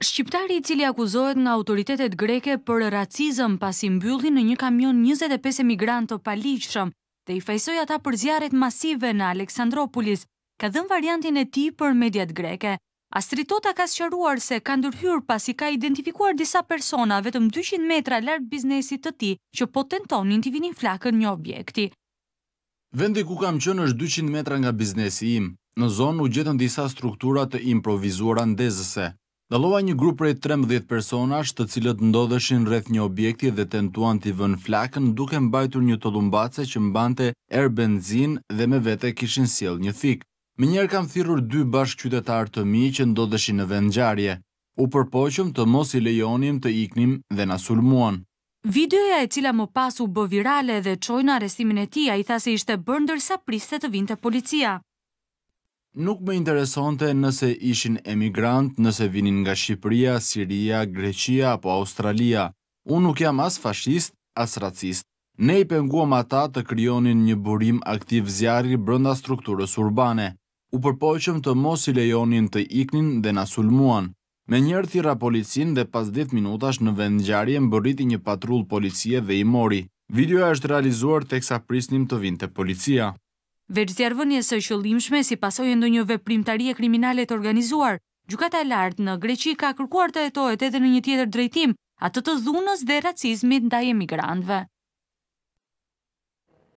Shqiptari i cili akuzohet nga autoritetet greke për racizëm pasi mbyllin në një kamion 25 emigrant të paliqëshëm dhe i fajsoj ata për zjarët masive në Aleksandropolis, ka dhën variantin e ti për mediat greke. Astritota ka shëruar se ka ndërhyrë pasi ka identifikuar disa persona vetëm 200 metra lartë biznesit të ti që po tentonin të vinin flakën një objekti. Vendi ku kam qënë është 200 metra nga biznesi im. Në zonë u gjithën disa strukturat të improvizuara ndezëse, Dalova një grup prej 13 personash të cilët ndodheshin rreth një objekti dhe tentuan t'i vën flakën duke mbajtur një të lumbace që mbante erë benzin dhe me vete kishin siel një thikë. Më njerë kam thirur dy bashkë qytetarë të mi që ndodheshin në vendjarje. U përpoqëm të mos i lejonim të iknim dhe sulmuan. Videoja e cila më pasu bë virale dhe qojnë arestimin e tia i tha se ishte bërndër sa priste të vinte policia. Nuk më interesonte nëse ishin emigrant, nëse vinin nga Shqipëria, Siria, Greqia apo Australia. Unë nuk jam as fashist, as racist. Ne i penguam ata të kryonin një burim aktiv zjarri brënda strukturës urbane. U përpoqëm të mos i lejonin të iknin dhe sulmuan. Me njërë thira policin dhe pas 10 minutash në vendjarje më bëriti një patrullë policie dhe i mori. Videoja është realizuar teksa prisnim të vinte policia. Veç së shëllimshme si pasojë ndo një veprimtarie kriminale të organizuar, gjukata e lartë në Greqi ka kërkuar të etojt edhe në një tjetër drejtim, atë të dhunës dhe racizmit nda e migrantve.